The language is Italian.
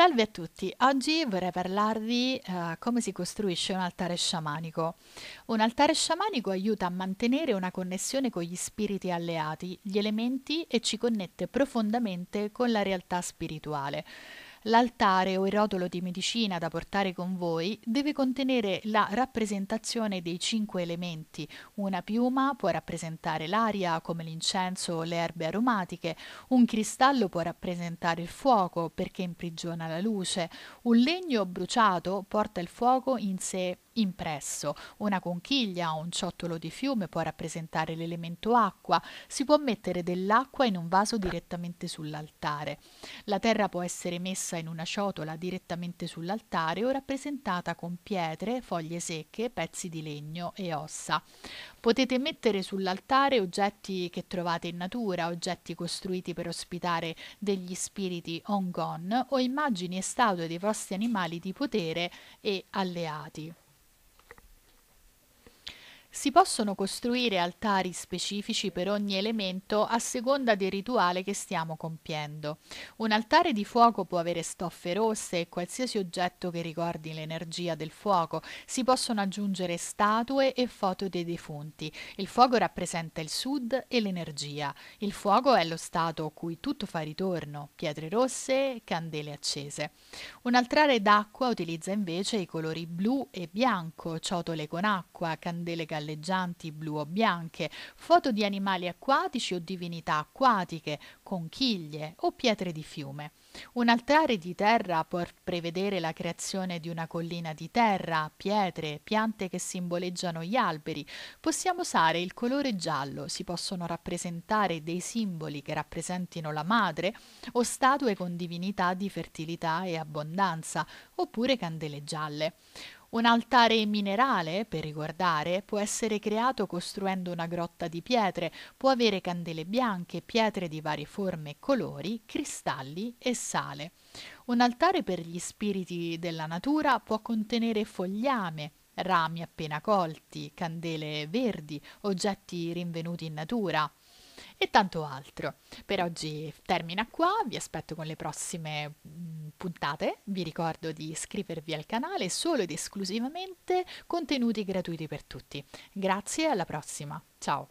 Salve a tutti, oggi vorrei parlarvi uh, come si costruisce un altare sciamanico. Un altare sciamanico aiuta a mantenere una connessione con gli spiriti alleati, gli elementi e ci connette profondamente con la realtà spirituale. L'altare o il rotolo di medicina da portare con voi deve contenere la rappresentazione dei cinque elementi. Una piuma può rappresentare l'aria, come l'incenso o le erbe aromatiche, un cristallo può rappresentare il fuoco, perché imprigiona la luce, un legno bruciato porta il fuoco in sé impresso. Una conchiglia o un ciottolo di fiume può rappresentare l'elemento acqua. Si può mettere dell'acqua in un vaso direttamente sull'altare. La terra può essere messa in una ciotola direttamente sull'altare o rappresentata con pietre, foglie secche, pezzi di legno e ossa. Potete mettere sull'altare oggetti che trovate in natura, oggetti costruiti per ospitare degli spiriti ongon o immagini e statue dei vostri animali di potere e alleati. Si possono costruire altari specifici per ogni elemento a seconda del rituale che stiamo compiendo. Un altare di fuoco può avere stoffe rosse e qualsiasi oggetto che ricordi l'energia del fuoco. Si possono aggiungere statue e foto dei defunti. Il fuoco rappresenta il sud e l'energia. Il fuoco è lo stato cui tutto fa ritorno, pietre rosse, e candele accese. Un altare d'acqua utilizza invece i colori blu e bianco, ciotole con acqua, candele galleggianti galleggianti blu o bianche, foto di animali acquatici o divinità acquatiche, conchiglie o pietre di fiume. Un altare di terra può prevedere la creazione di una collina di terra, pietre, piante che simboleggiano gli alberi. Possiamo usare il colore giallo, si possono rappresentare dei simboli che rappresentino la madre o statue con divinità di fertilità e abbondanza, oppure candele gialle. Un altare minerale, per ricordare, può essere creato costruendo una grotta di pietre, può avere candele bianche, pietre di varie forme e colori, cristalli e sale. Un altare per gli spiriti della natura può contenere fogliame, rami appena colti, candele verdi, oggetti rinvenuti in natura e tanto altro. Per oggi termina qua, vi aspetto con le prossime mm, puntate, vi ricordo di iscrivervi al canale solo ed esclusivamente contenuti gratuiti per tutti. Grazie e alla prossima. Ciao!